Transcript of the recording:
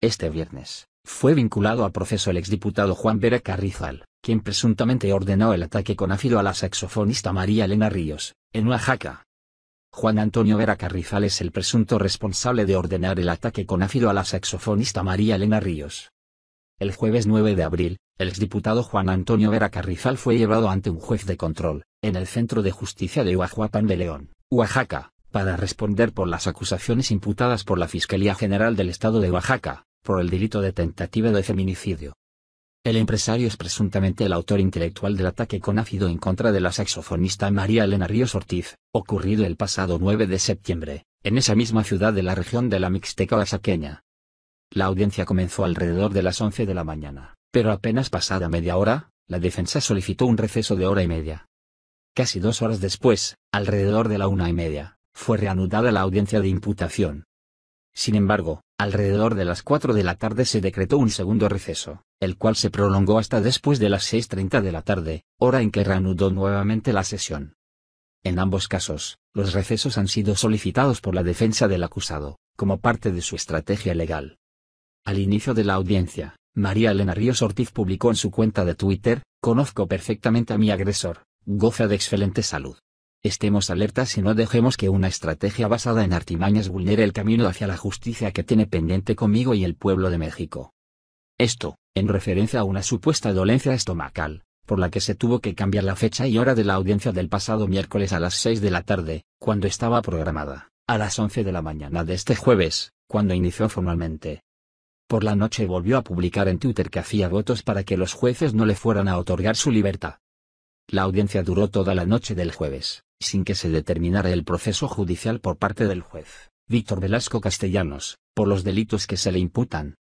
Este viernes, fue vinculado a proceso el exdiputado Juan Vera Carrizal, quien presuntamente ordenó el ataque con ácido a la saxofonista María Elena Ríos, en Oaxaca. Juan Antonio Vera Carrizal es el presunto responsable de ordenar el ataque con ácido a la saxofonista María Elena Ríos. El jueves 9 de abril, el exdiputado Juan Antonio Vera Carrizal fue llevado ante un juez de control, en el Centro de Justicia de Oahuapan de León, Oaxaca, para responder por las acusaciones imputadas por la Fiscalía General del Estado de Oaxaca por el delito de tentativa de feminicidio. El empresario es presuntamente el autor intelectual del ataque con ácido en contra de la saxofonista María Elena Ríos Ortiz, ocurrido el pasado 9 de septiembre, en esa misma ciudad de la región de la Mixteca oaxaqueña. La audiencia comenzó alrededor de las 11 de la mañana, pero apenas pasada media hora, la defensa solicitó un receso de hora y media. Casi dos horas después, alrededor de la una y media, fue reanudada la audiencia de imputación. Sin embargo, Alrededor de las 4 de la tarde se decretó un segundo receso, el cual se prolongó hasta después de las 6.30 de la tarde, hora en que reanudó nuevamente la sesión. En ambos casos, los recesos han sido solicitados por la defensa del acusado, como parte de su estrategia legal. Al inicio de la audiencia, María Elena Ríos Ortiz publicó en su cuenta de Twitter, Conozco perfectamente a mi agresor, goza de excelente salud. Estemos alertas y no dejemos que una estrategia basada en artimañas vulnere el camino hacia la justicia que tiene pendiente conmigo y el pueblo de México. Esto, en referencia a una supuesta dolencia estomacal, por la que se tuvo que cambiar la fecha y hora de la audiencia del pasado miércoles a las 6 de la tarde, cuando estaba programada, a las 11 de la mañana de este jueves, cuando inició formalmente. Por la noche volvió a publicar en Twitter que hacía votos para que los jueces no le fueran a otorgar su libertad. La audiencia duró toda la noche del jueves sin que se determinara el proceso judicial por parte del juez, Víctor Velasco Castellanos, por los delitos que se le imputan,